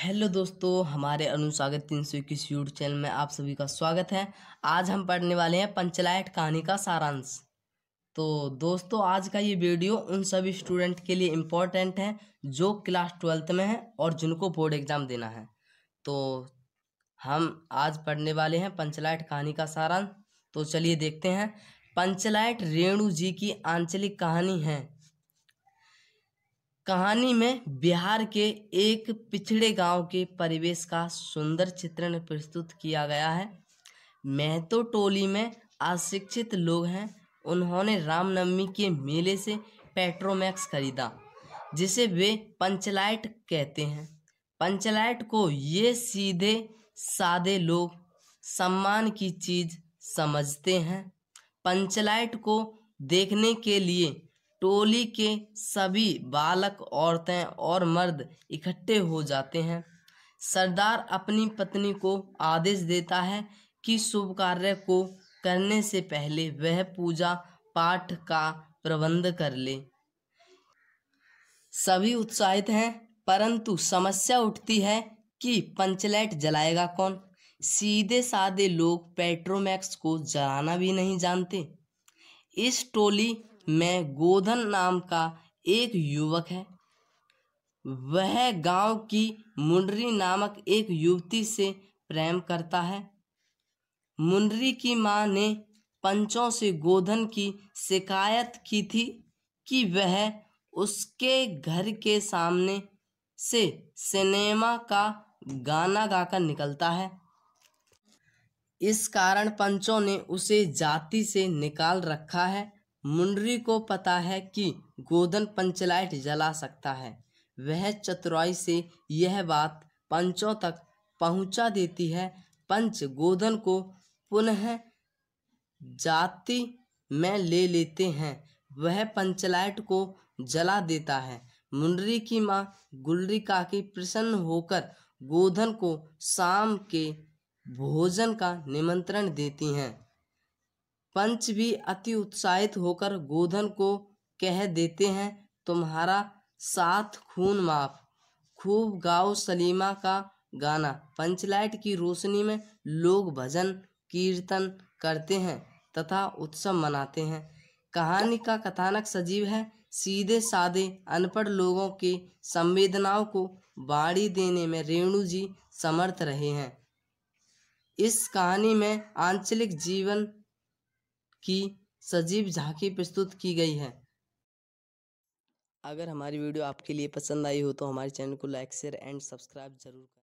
hello दोस्तों हमारे अनुस्वागत तीन सौ इक्कीस यूट्यूब चैनल में आप सभी का स्वागत है आज हम पढ़ने वाले हैं पंचलायट कहानी का सारांश तो दोस्तों आज का ये वीडियो उन सभी स्टूडेंट के लिए इम्पोर्टेंट है जो क्लास ट्वेल्थ में है और जिनको बोर्ड एग्ज़ाम देना है तो हम आज पढ़ने वाले हैं पंचलायट कहानी का सारांश तो चलिए देखते हैं पंचलायट रेणु जी की आंचलिक कहानी है कहानी में बिहार के एक पिछड़े गांव के परिवेश का सुंदर चित्रण प्रस्तुत किया गया है महतो टोली में अशिक्षित लोग हैं उन्होंने रामनवमी के मेले से पेट्रोमैक्स खरीदा जिसे वे पंचलाइट कहते हैं पंचलाइट को ये सीधे सादे लोग सम्मान की चीज समझते हैं पंचलाइट को देखने के लिए टोली के सभी बालक औरतें और मर्द इकट्ठे हो जाते हैं सरदार अपनी पत्नी को आदेश देता है कि शुभ कार्य को करने से पहले वह पूजा पाठ का प्रबंध कर ले सभी उत्साहित हैं परंतु समस्या उठती है कि पंचलैट जलाएगा कौन सीधे साधे लोग पेट्रोमैक्स को जलाना भी नहीं जानते इस टोली में गोधन नाम का एक युवक है वह गांव की मुंडरी नामक एक युवती से प्रेम करता है मुंडरी की मां ने पंचों से गोधन की शिकायत की थी कि वह उसके घर के सामने से सिनेमा का गाना गाकर निकलता है इस कारण पंचों ने उसे जाति से निकाल रखा है मुंडरी को पता है कि गोधन पंचलाइट जला सकता है वह चतुराई से यह बात पंचों तक पहुंचा देती है पंच गोधन को पुनः जाति में ले लेते हैं वह पंचलाइट को जला देता है मुंडरी की माँ गुलरी काकी प्रसन्न होकर गोधन को शाम के भोजन का निमंत्रण देती हैं पंच भी अति उत्साहित होकर गोधन को कह देते हैं तुम्हारा साथ खून माफ खूब गाओ सलीमा का गाना पंचलाइट की रोशनी में लोग भजन कीर्तन करते हैं तथा उत्सव मनाते हैं कहानी का कथानक सजीव है सीधे सादे अनपढ़ लोगों के संवेदनाओं को बाड़ी देने में रेणु जी समर्थ रहे हैं इस कहानी में आंचलिक जीवन की सजीव झांकी प्रस्तुत की गई है अगर हमारी वीडियो आपके लिए पसंद आई हो तो हमारे चैनल को लाइक शेयर एंड सब्सक्राइब जरूर करें